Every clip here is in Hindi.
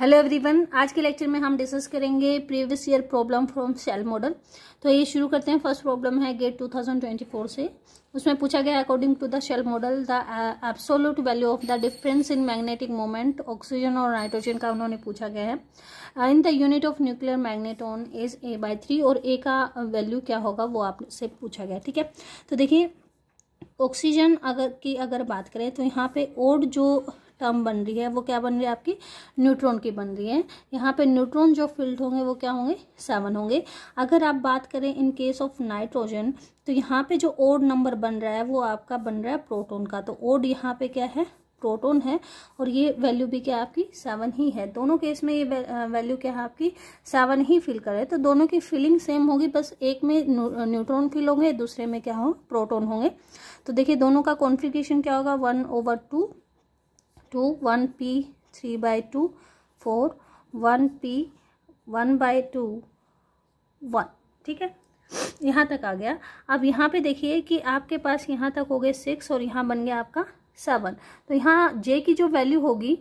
हेलो एवरीवन आज के लेक्चर में हम डिस्कस करेंगे previous year problem from shell model तो ये शुरू करते हैं फर्स्ट प्रॉब्लम है गेट 2024 से उसमें पूछा गया according to the shell model the absolute value of the difference in magnetic moment oxygen और नाइट्रोजन का उन्होंने पूछा गया है in the unit of nuclear on is a by three और ए का वैल्यू क्या होगा वो आपसे पूछा गया ठीक है तो देखिए ऑक्सीजन अगर की अगर बात करें तो यहाँ पे ओड जो टर्म बन रही है वो क्या बन रही है आपकी न्यूट्रॉन की बन रही है यहाँ पे न्यूट्रॉन जो फील्ड होंगे वो क्या होंगे सेवन होंगे अगर आप बात करें इन केस ऑफ नाइट्रोजन तो यहाँ पे जो ओड नंबर बन रहा है वो आपका बन रहा है प्रोटोन का तो ओड यहाँ पे क्या है प्रोटोन है और ये वैल्यू भी क्या आपकी सेवन ही है दोनों केस में ये वैल्यू क्या है आपकी सेवन ही फिल करे तो दोनों की फीलिंग सेम होगी बस एक में न्यूट्रॉन फिल होंगे दूसरे में क्या हो प्रोटोन होंगे तो देखिए दोनों का कॉन्फ़िगरेशन क्या होगा one over two two one p three by two four one p one by two one ठीक है यहाँ तक आ गया अब यहाँ पे देखिए कि आपके पास यहाँ तक हो गए सिक्स और यहाँ बन गया आपका सेवन तो यहाँ जे की जो वैल्यू होगी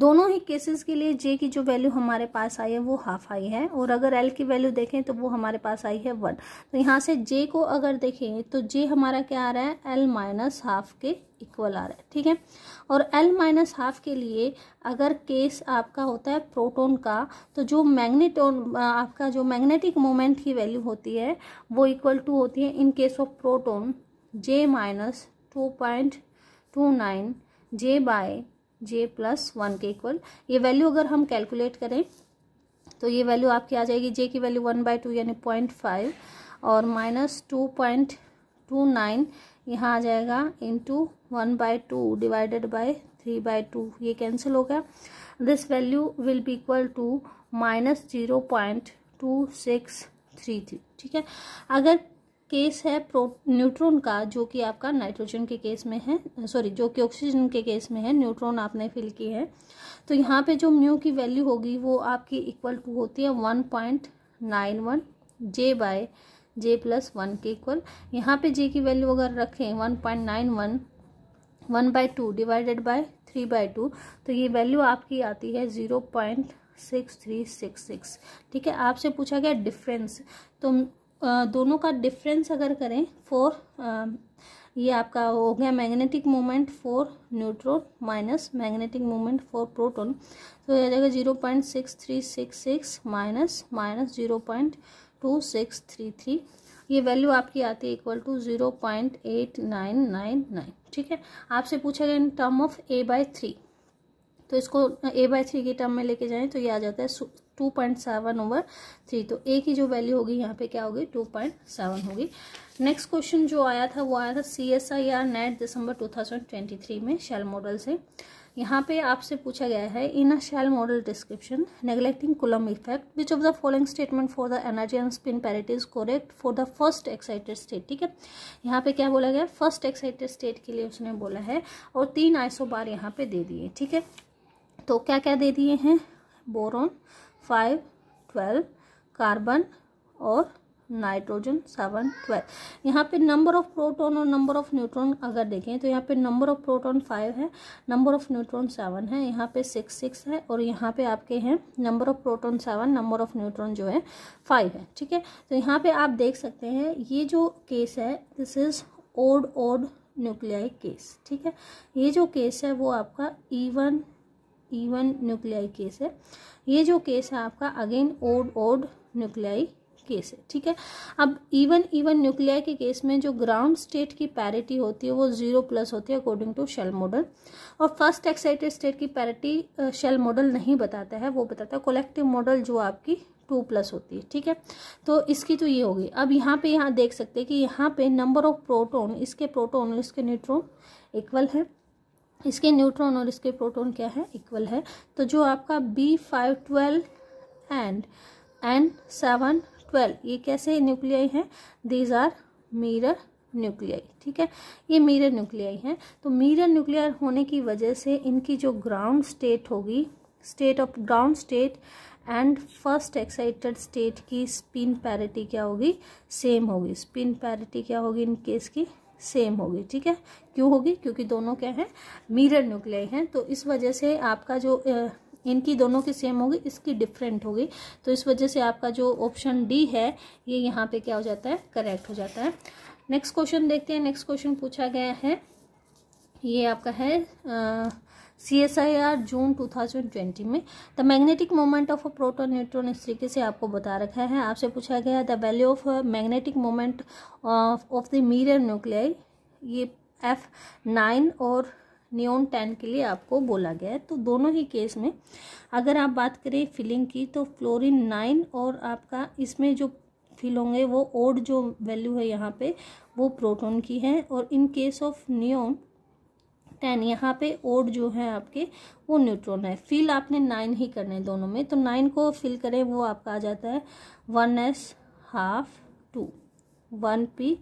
दोनों ही केसेस के लिए जे की जो वैल्यू हमारे पास आई है वो हाफ आई है और अगर एल की वैल्यू देखें तो वो हमारे पास आई है वन तो यहाँ से जे को अगर देखें तो जे हमारा क्या आ रहा है एल माइनस हाफ के इक्वल आ रहा है ठीक है और एल माइनस हाफ के लिए अगर केस आपका होता है प्रोटोन का तो जो मैग्नेटोन आपका जो मैग्नेटिक मोमेंट की वैल्यू होती है वो इक्वल टू होती है in case of proton j minus two point two nine j by j plus one के इक्वल ये वैल्यू अगर हम कैलकुलेट करें तो ये वैल्यू आपकी आ जाएगी जे की वैल्यू वन बाई टू यानी पॉइंट फाइव और minus two point two nine यहाँ आ जाएगा into one by two divided by three by two ये कैंसिल हो गया this value will be equal to minus zero point two six three three ठीक है अगर केस है प्रो न्यूट्रॉन का जो कि आपका नाइट्रोजन के केस में है सॉरी जो कि ऑक्सीजन के केस में है न्यूट्रॉन आपने फिल की है तो यहाँ पे जो म्यू की वैल्यू होगी वो आपकी इक्वल टू होती है one point nine one j by j plus one के इक्वल यहाँ पे जे की वैल्यू अगर रखें one point nine one one by two divided by three by two तो ये वैल्यू आपकी आती है zero point six three six six ठीक है आपसे पूछा गया डिफरेंस तो दोनों का डिफरेंस अगर करें फोर ये आपका हो गया magnetic moment for neutron minus magnetic moment for proton तो यह आ जाएगा zero point six three six six minus minus zero point two six three three ये वैल्यू आपकी आती है equal to zero point eight nine nine nine ठीक है आपसे पूछा गया in term of a by three तो इसको ए बाय थ्री की टर्म में लेके जाएं तो ये आ जाता है two point seven over three तो ए की जो वैल्यू होगी यहाँ पे क्या होगी टू पॉइंट सेवन होगी नेक्स्ट क्वेश्चन जो आया था वो आया था C S I R NET December two thousand twenty three में शेल मॉडल से यहाँ पे आपसे पूछा गया है in a shell model description neglecting Coulomb effect which of the following statement for the energy and spin parity is for the first excited state ठीक है यहाँ पे क्या बोला गया फर्स्ट एक्साइटेड स्टेट के लिए उसने बोला है और तीन आइसो बार यहाँ पे दे दिए ठीक है तो क्या क्या दे दिए हैं बोरोन फाइव ट्वेल्व कार्बन और नाइट्रोजन सेवन ट्वेल्व यहाँ पे नंबर ऑफ प्रोटॉन और नंबर ऑफ न्यूट्रॉन अगर देखें तो यहाँ पे नंबर ऑफ प्रोटॉन फाइव है नंबर ऑफ न्यूट्रॉन सेवन है यहाँ पे सिक्स सिक्स है और यहाँ पे आपके हैं number of proton seven number of neutron जो है फाइव है ठीक है तो यहाँ पे आप देख सकते हैं ये जो केस है this is odd odd nuclei case ठीक है ये जो केस है वो आपका e e one even nuclei case है ये जो केस है आपका again odd odd nuclei case है ठीक है अब इवन इवन न्यूक्लियाई के केस में जो ग्राउंड स्टेट की पैरिटी होती है वो जीरो प्लस होती है अकॉर्डिंग टू शेल मॉडल और फर्स्ट एक्साइटेड स्टेट की पैरिटी शेल मॉडल नहीं बताता है वो बताता है कोलेक्टिव मॉडल जो आपकी टू प्लस होती है ठीक है तो इसकी तो ये होगी अब यहाँ पे यहाँ देख सकते हैं कि यहाँ पे नंबर ऑफ प्रोटोन इसके प्रोटोन और इसके न्यूट्रॉन इक्वल है इसके न्यूट्रॉन और इसके प्रोटॉन क्या है इक्वल है तो जो आपका B five twelve and N seven twelve ये कैसे न्यूक्लियाई हैं दीज आर मिरर न्यूक्लियाई ठीक है ये मिरर न्यूक्लियाई हैं तो मिरर न्यूक्लियर होने की वजह से इनकी जो ग्राउंड स्टेट होगी state of ground state and first excited state की स्पिन पैरिटी क्या होगी सेम होगी स्पिन पैरिटी क्या होगी इन केस की सेम होगी ठीक है क्यों होगी क्योंकि दोनों क्या है मिरर न्यूक्लियाई हैं तो इस वजह से आपका जो इनकी दोनों की सेम होगी इसकी डिफरेंट होगी तो इस वजह से आपका जो ऑप्शन डी है ये यहाँ पे क्या हो जाता है करेक्ट हो जाता है नेक्स्ट क्वेश्चन देखते हैं नेक्स्ट क्वेश्चन पूछा गया है ये आपका है आ, C S I R June two thousand twenty में the magnetic moment of a proton neutron इस तरीके से आपको बता रखा है आपसे पूछा गया the value of magnetic moment of the mirror nuclei ये एफ नाइन और न्योन टेन के लिए आपको बोला गया है तो दोनों ही केस में अगर आप बात करें फिलिंग की तो फ्लोरिन नाइन और आपका इसमें जो फिल होंगे वो ओड जो वैल्यू है यहाँ पे वो प्रोटोन की है और in case of neon ten यहाँ पे ओड जो है आपके वो न्यूट्रॉन है फिल आपने नाइन ही करने दोनों में तो नाइन को फिल करें वो आपका आ जाता है one s half two one p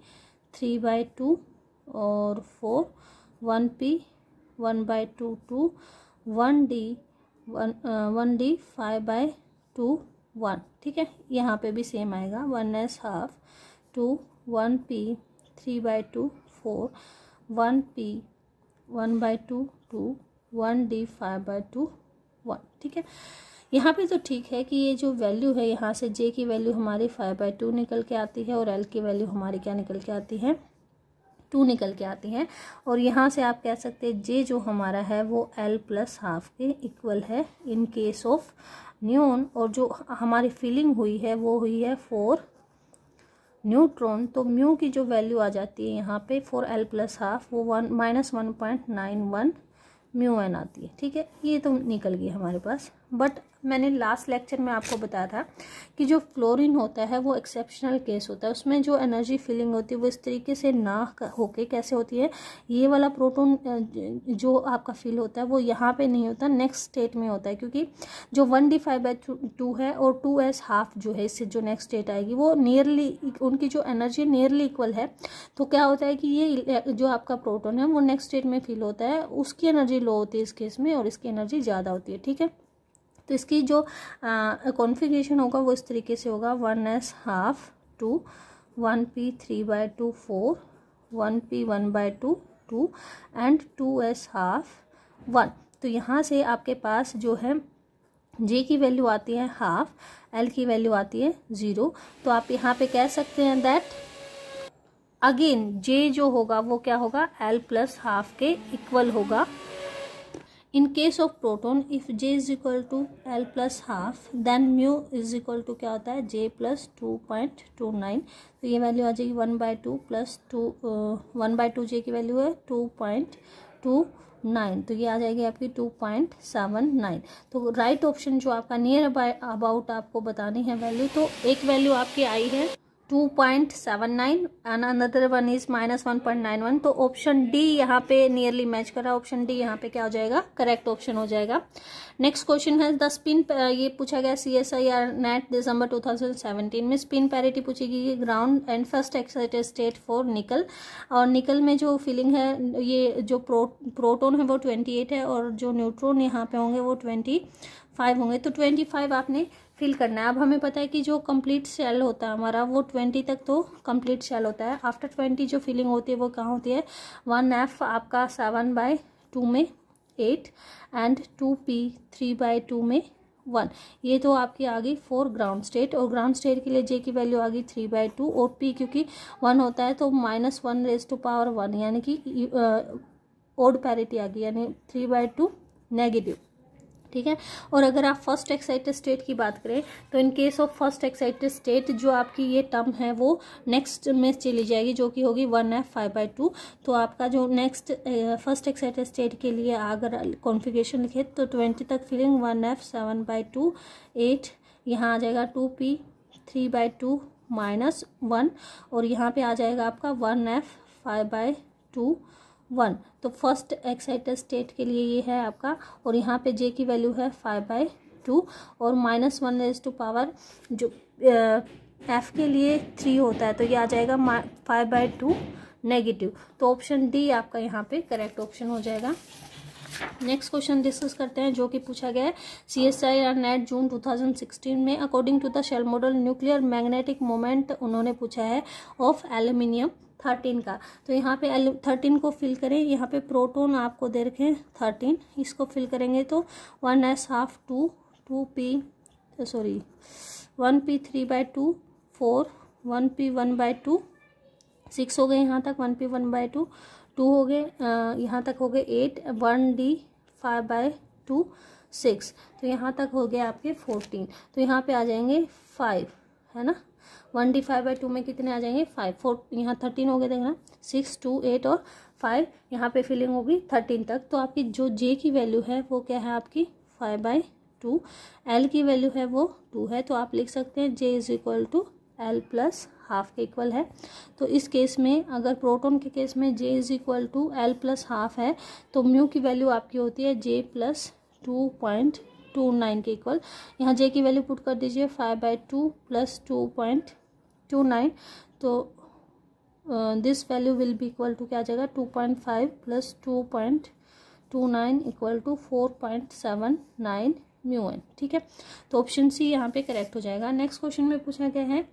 three by two और four one p one by two two one d one one d five by two one ठीक है यहाँ पे भी सेम आएगा one s half two one p three by two four one p one by two two one d five by two one ठीक है यहाँ पे तो ठीक है कि ये जो वैल्यू है यहाँ से जे की वैल्यू हमारी फाइव बाई टू निकल के आती है और एल की वैल्यू हमारी क्या निकल के आती है टू निकल के आती है और यहाँ से आप कह सकते हैं जे जो हमारा है वो एल प्लस हाफ के इक्वल है इन केस ऑफ न्यून और जो हमारी फीलिंग हुई है वो हुई है फोर न्यूट्रॉन तो म्यू की जो वैल्यू आ जाती है यहाँ पे फोर एल प्लस हाफ वो one minus one point nine one mu n आती है ठीक है ये तो निकल गई हमारे पास बट मैंने लास्ट लेक्चर में आपको बताया था कि जो फ्लोरीन होता है वो एक्सेप्शनल केस होता है उसमें जो एनर्जी फीलिंग होती है वो इस तरीके से ना होके कैसे होती है ये वाला प्रोटोन जो आपका फील होता है वो यहाँ पे नहीं होता नेक्स्ट स्टेट में होता है क्योंकि जो one d five by two है और टू एस हाफ जो है इससे जो नेक्स्ट स्टेट आएगी वो नियरली उनकी जो एनर्जी नियरली इक्वल है तो क्या होता है कि ये जो आपका प्रोटोन है वो नेक्स्ट स्टेट में फील होता है उसकी एनर्जी लो होती है इस केस में और इसकी एनर्जी ज़्यादा होती है ठीक है तो इसकी जो कॉन्फ़िगरेशन होगा वो इस तरीके से होगा one s half two one p three by two four one p one by two two and two s half one तो यहाँ से आपके पास जो है जे की वैल्यू आती है हाफ एल की वैल्यू आती है ज़ीरो तो आप यहाँ पे कह सकते हैं दैट अगेन जे जो होगा वो क्या होगा एल प्लस हाफ के इक्वल होगा in case of proton if j is equal to l plus half then mu is equal to क्या होता है j plus two point two nine तो ये वैल्यू आ जाएगी one by two plus two one by two j की वैल्यू है टू पॉइंट टू नाइन तो ये आ जाएगी आपकी टू पॉइंट सेवन नाइन तो राइट ऑप्शन जो आपका नियर अबाउट आपको बतानी है वैल्यू तो एक वैल्यू आपकी आई है two point seven nine and another one is minus one point nine one तो ऑप्शन डी यहाँ पे नियरली मैच कर रहा है ऑप्शन डी यहाँ पे क्या हो जाएगा करेक्ट ऑप्शन हो जाएगा नेक्स्ट क्वेश्चन है द स्पिन ये पूछा गया C S I R NET December two thousand seventeen में स्पिन पैरिटी पूछी गई ground and first excited state for nickel और निकल में जो फीलिंग है ये जो प्रो प्रोटोन है वो ट्वेंटी एट है और जो न्यूट्रॉन यहाँ पे होंगे वो ट्वेंटी फाइव होंगे तो ट्वेंटी फाइव आपने फिल करना है अब हमें पता है कि जो कंप्लीट शेल होता है हमारा वो ट्वेंटी तक तो कंप्लीट शेल होता है आफ्टर ट्वेंटी जो फिलिंग होती है वो कहाँ होती है वन एफ आपका सेवन बाय टू में eight and two p three by two में वन ये तो आपकी आ गई फोर ग्राउंड स्टेट और ग्राउंड स्टेट के लिए जे की वैल्यू आ गई थ्री बाय टू और पी क्योंकि वन होता है तो minus one raise to power one यानी कि ओड पैरिटी आ गई यानी थ्री बाय टू नेगेटिव ठीक है और अगर आप फर्स्ट एक्साइटेड स्टेट की बात करें तो in case of first excited state जो आपकी ये टर्म है वो नेक्स्ट में चली जाएगी जो कि होगी one f five by two तो आपका जो नेक्स्ट फर्स्ट एक्साइटेड स्टेट के लिए अगर कॉन्फिगेशन लिखे तो ट्वेंटी तक filling one f seven by two eight यहाँ आ जाएगा two p three by two minus one और यहाँ पर आ जाएगा आपका one f five by two one तो फर्स्ट एक्साइटेड स्टेट के लिए ये है आपका और यहाँ पे जे की वैल्यू है फाइव बाई टू और minus one raise to power जो एफ़ के लिए थ्री होता है तो ये आ जाएगा फाइव बाई टू नेगेटिव तो ऑप्शन डी आपका यहाँ पे करेक्ट ऑप्शन हो जाएगा नेक्स्ट क्वेश्चन डिस्कस करते हैं जो कि पूछा गया है C S I R NET June 2016 में according to the shell model nuclear magnetic moment उन्होंने पूछा है ऑफ एल्यूमिनियम थर्टीन का तो यहाँ पे थर्टीन को फिल करें यहाँ पे प्रोटोन आपको दे रखें थर्टीन इसको फिल करेंगे तो one s half two two p sorry one p three by two four one p one by two six हो गए यहाँ तक one p one by two two हो गए यहाँ तक हो गए eight one d five by two six तो यहाँ तक हो गया आपके फोर्टीन तो यहाँ पे आ जाएंगे फाइव है ना one d five by two में कितने आ जाएंगे फाइव फोर यहाँ थर्टीन हो गए देखना सिक्स टू एट और फाइव यहाँ पे फिलिंग होगी थर्टीन तक तो आपकी जो जे की वैल्यू है वो क्या है आपकी फाइव बाई टू एल की वैल्यू है वो टू है तो आप लिख सकते हैं j is equal to l plus half के इक्वल है तो इस केस में अगर प्रोटोन के केस में j is equal to l plus half है तो म्यू की वैल्यू आपकी होती है j plus two point two nine के इक्वल यहाँ जे की वैल्यू पुट कर दीजिए five by two plus two point two nine तो this value will be equal to क्या आ जाएगा two point five plus two point two nine equal to four point seven nine mu n ठीक है तो ऑप्शन सी यहाँ पे करेक्ट हो जाएगा नेक्स्ट क्वेश्चन में पूछा गया है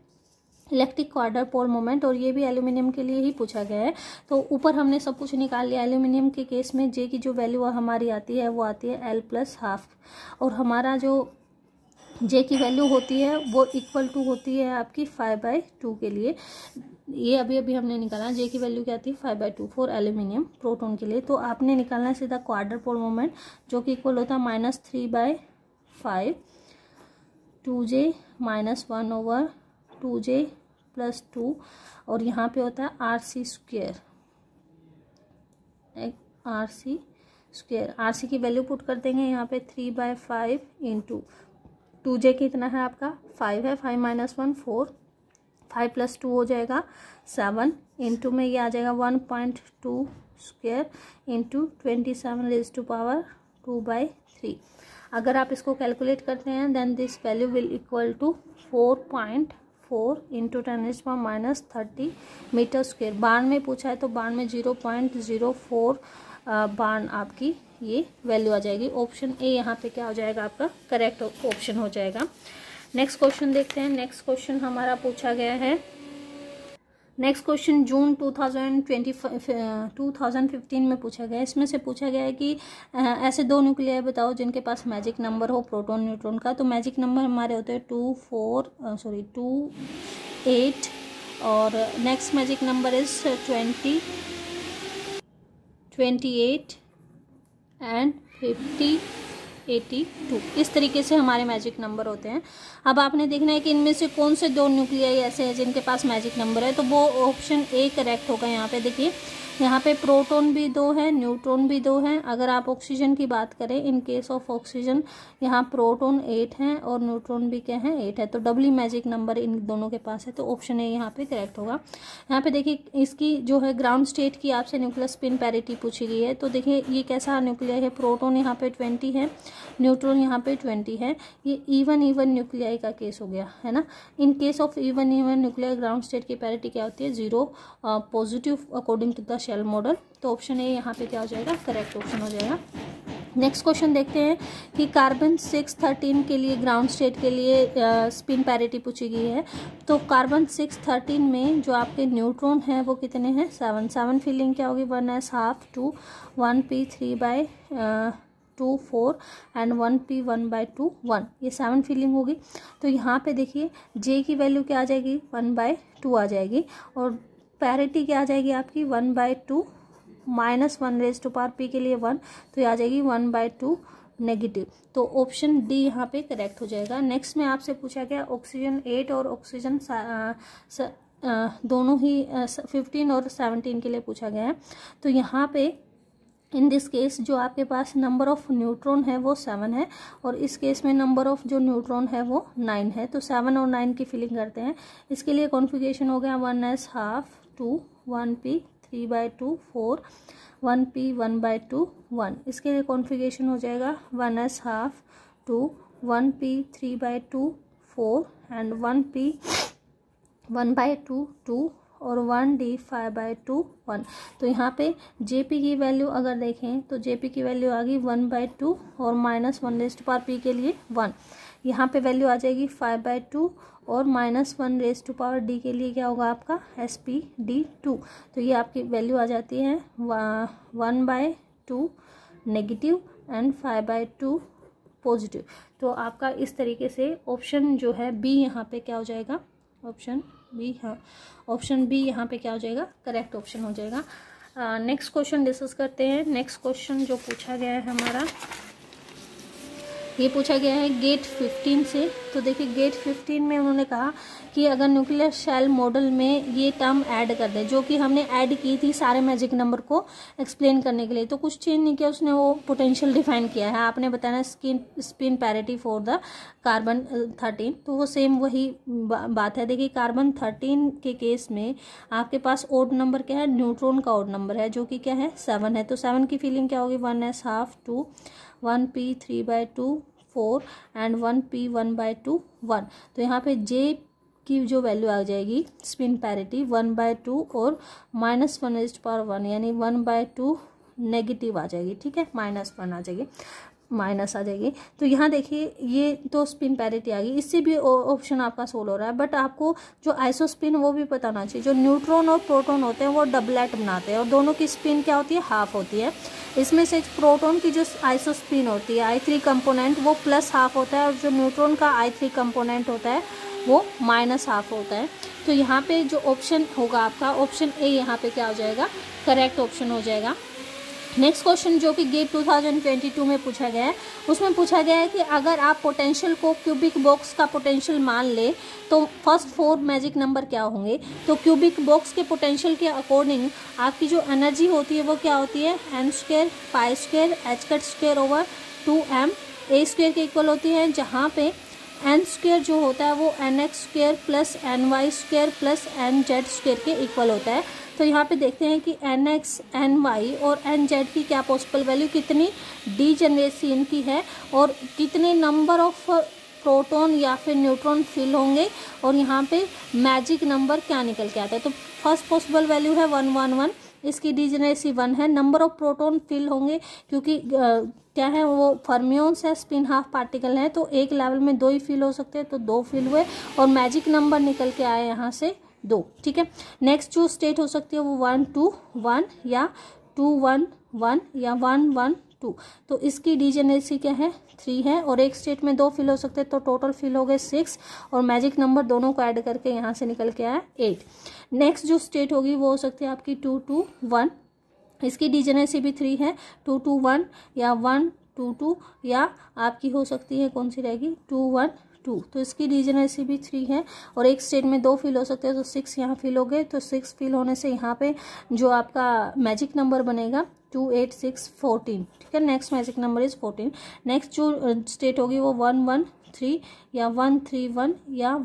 इलेक्ट्रिक क्वार्टर पोल मोमेंट और ये भी एल्यूमिनियम के लिए ही पूछा गया है तो ऊपर हमने सब कुछ निकाल लिया एल्यूमिनियम के केस में जे की जो वैल्यू हमारी आती है वो आती है एल प्लस हाफ और हमारा जो जे की वैल्यू होती है वो इक्वल टू होती है आपकी फाइव बाई टू के लिए ये अभी अभी हमने निकाला जे की वैल्यू क्या आती है five by two four aluminium proton के लिए तो आपने निकालना है सीधा क्वार्टर पोल मोमेंट जो कि इक्वल होता है minus three by five two j minus one over two j plus two और यहाँ पे होता है r c square r c square r c की वैल्यू पुट कर देंगे यहाँ पे three by five into two j कितना है आपका फाइव है five minus one four five plus two हो जाएगा सेवन इंटू में ये आ जाएगा one point two square into twenty seven raise to power two by three अगर आप इसको कैलकुलेट करते हैं then this value will equal to four point four into ten h power minus thirty metre square bar में पूछा है तो बार में zero point zero four bar आपकी ये वैल्यू आ जाएगी ऑप्शन ए यहाँ पे क्या हो जाएगा आपका करेक्ट ऑप्शन हो जाएगा नेक्स्ट क्वेश्चन देखते हैं नेक्स्ट क्वेश्चन हमारा पूछा गया है नेक्स्ट क्वेश्चन जून 2020 2015 में पूछा गया इसमें से पूछा गया है कि ऐसे दो न्यूक्लियर बताओ जिनके पास मैजिक नंबर हो प्रोटॉन न्यूट्रॉन का तो मैजिक नंबर हमारे होते हैं two four sorry two eight और next magic number is twenty twenty eight and fifty eighty two इस तरीके से हमारे मैजिक नंबर होते हैं अब आपने देखना है कि इनमें से कौन से दो न्यूक्लियाई ऐसे हैं जिनके पास मैजिक नंबर है तो वो ऑप्शन ए करेक्ट होगा यहाँ पे देखिए यहाँ पे प्रोटॉन भी दो है न्यूट्रॉन भी दो हैं अगर आप ऑक्सीजन की बात करें इन केस ऑफ ऑक्सीजन यहाँ प्रोटॉन एट हैं और न्यूट्रॉन भी क्या है एट है तो डबली मैजिक नंबर इन दोनों के पास है तो ऑप्शन ए यहाँ पे करेक्ट होगा यहाँ पे देखिए इसकी जो है ग्राउंड स्टेट की आपसे न्यूक्लियर स्पिन पैरिटी पूछी गई है तो देखिए ये कैसा न्यूक्लियर है प्रोटोन यहाँ पे ट्वेंटी है न्यूट्रॉन यहाँ पर ट्वेंटी है ये ईवन ईवन न्यूक्लियाई का केस हो गया है ना in case of even even nuclear ground state की पैरिटी क्या होती है zero positive according to the shell model तो ऑप्शन ए यहाँ पे क्या हो जाएगा करेक्ट ऑप्शन हो जाएगा नेक्स्ट क्वेश्चन देखते हैं कि कार्बन सिक्स थर्टीन के लिए ग्राउंड स्टेट के लिए स्पिन पैरिटी पूछी गई है तो कार्बन सिक्स थर्टीन में जो आपके न्यूट्रॉन हैं वो कितने हैं सेवन सेवन फीलिंग क्या होगी one s half two one p three by two four and one p one by two one ये सेवन फीलिंग होगी तो यहाँ पे देखिए जे की वैल्यू क्या आ जाएगी वन बाय टू आ जाएगी और पैरिटी क्या आ जाएगी आपकी one by two minus one raise to power p के लिए वन तो ये आ जाएगी वन बाय टू नेगेटिव तो ऑप्शन डी यहाँ पे करेक्ट हो जाएगा नेक्स्ट में आपसे पूछा गया ऑक्सीजन एट और ऑक्सीजन दोनों ही फिफ्टीन और सेवनटीन के लिए पूछा गया है तो यहाँ पे इन दिस केस जो आपके पास नंबर ऑफ न्यूट्रॉन है वो सेवन है और इस केस में नंबर ऑफ जो न्यूट्रॉन है वो नाइन है तो सेवन और नाइन की फिलिंग करते हैं इसके लिए कॉन्फ़िगरेशन हो गया one s half two one p three by two four one p one by two one इसके लिए कॉन्फ़िगरेशन हो जाएगा one s half two one p three by two four and one p one by two two और one d five by two one तो यहाँ पे जे पी की वैल्यू अगर देखें तो जे पी की वैल्यू आ गई वन बाई टू और minus one raised power p के लिए वन यहाँ पे वैल्यू आ जाएगी फाइव बाई टू और minus one raise to power d के लिए क्या होगा आपका एस पी डी टू तो ये आपकी वैल्यू आ जाती है one by two negative and five by two positive तो आपका इस तरीके से ऑप्शन जो है बी यहाँ पे क्या हो जाएगा ऑप्शन बी हाँ ऑप्शन बी यहाँ पे क्या हो जाएगा करेक्ट ऑप्शन हो जाएगा नेक्स्ट क्वेश्चन डिस्कस करते हैं नेक्स्ट क्वेश्चन जो पूछा गया है हमारा ये पूछा गया है गेट 15 से तो देखिए गेट 15 में उन्होंने कहा कि अगर न्यूक्लियर शेल मॉडल में ये टर्म ऐड कर दें जो कि हमने ऐड की थी सारे मैजिक नंबर को एक्सप्लेन करने के लिए तो कुछ चेंज नहीं किया उसने वो पोटेंशियल डिफाइन किया है आपने बताना skin spin parity for the carbon thirteen तो वो सेम वही बा, बात है देखिए कार्बन थर्टीन के केस में आपके पास ओड नंबर क्या है न्यूट्रॉन का ओड नंबर है जो कि क्या है सेवन है तो सेवन की फीलिंग क्या होगी one s half two one p three by two four and one p one by two one तो यहाँ पे जे की जो वैल्यू आ जाएगी spin parity one by two और minus one is power one यानी वन बाय टू नेगेटिव आ जाएगी ठीक है माइनस वन आ जाएगी माइनस आ जाएगी तो यहाँ देखिए ये तो स्पिन पैरिटी आ गई इससे भी ऑप्शन आपका सोल हो रहा है बट आपको जो आइसो स्पिन वो भी पता होना चाहिए जो न्यूट्रॉन और प्रोटॉन होते हैं वो डबलेट बनाते हैं और दोनों की स्पिन क्या होती है हाफ होती है इसमें से प्रोटॉन की जो आइसो स्पिन होती है आई थ्री कम्पोनेंट वो प्लस हाफ होता है और जो न्यूट्रॉन का आई थ्री कम्पोनेंट होता है वो माइनस हाफ होता है तो यहाँ पर जो ऑप्शन होगा आपका ऑप्शन ए यहाँ पर क्या हो जाएगा करेक्ट ऑप्शन हो जाएगा नेक्स्ट क्वेश्चन जो कि गेट 2022 में पूछा गया है उसमें पूछा गया है कि अगर आप पोटेंशियल को क्यूबिक बॉक्स का पोटेंशियल मान ले तो फर्स्ट फोर मैजिक नंबर क्या होंगे तो क्यूबिक बॉक्स के पोटेंशियल के अकॉर्डिंग आपकी जो एनर्जी होती है वो क्या होती है m square five square h cut square over two m a square के इक्वल होती है जहाँ पे एन स्क्र जो होता है वो n x square plus n y square plus n z square के इक्वल होता है तो यहाँ पे देखते हैं कि एन एक्स एन वाई और एन जेड की क्या पॉसिबल वैल्यू कितनी डी जनरेशन की है और कितने नंबर ऑफ प्रोटॉन या फिर न्यूट्रॉन फिल होंगे और यहाँ पे मैजिक नंबर क्या निकल के आता है तो फर्स्ट पॉसिबल वैल्यू है वन वन वन इसकी डीजनरेसी वन है नंबर ऑफ प्रोटोन फिल होंगे क्योंकि क्या है वो फर्मियोन्स है स्पिन हाफ पार्टिकल है तो एक लेवल में दो ही फिल हो सकते हैं तो दो फिल हुए और मैजिक नंबर निकल के आए यहाँ से दो ठीक है नेक्स्ट जो स्टेट हो सकती है वो वन टू वन या टू वन वन या वन वन टू तो इसकी डीजेनेसी क्या है थ्री है और एक स्टेट में दो फिल हो सकते हैं तो टोटल फिल हो गए सिक्स और मैजिक नंबर दोनों को ऐड करके यहाँ से निकल के आया एट नेक्स्ट जो स्टेट होगी वो हो सकती है आपकी टू टू वन इसकी डीजेनेसी भी थ्री है टू टू वन या वन टू टू या आपकी हो सकती है कौन सी रहेगी टू वन टू तो इसकी ऐसी भी थ्री है और एक स्टेट में दो फिल हो सकते हैं तो सिक्स यहाँ फिल हो गए तो सिक्स फिल होने से यहाँ पे जो आपका मैजिक नंबर बनेगा टू एट सिक्स फोर्टीन ठीक है next magic number is fourteen next जो स्टेट होगी वो वन वन थ्री या वन थ्री वन या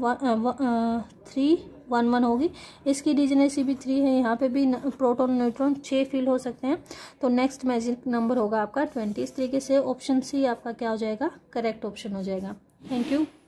थ्री वन वन होगी इसकी सी भी थ्री है यहाँ पे भी प्रोटॉन न्यूट्रॉन छः फील हो सकते हैं तो नेक्स्ट मैजिक नंबर होगा आपका ट्वेंटी इस तरीके से ऑप्शन सी आपका क्या हो जाएगा करेक्ट ऑप्शन हो जाएगा थैंक यू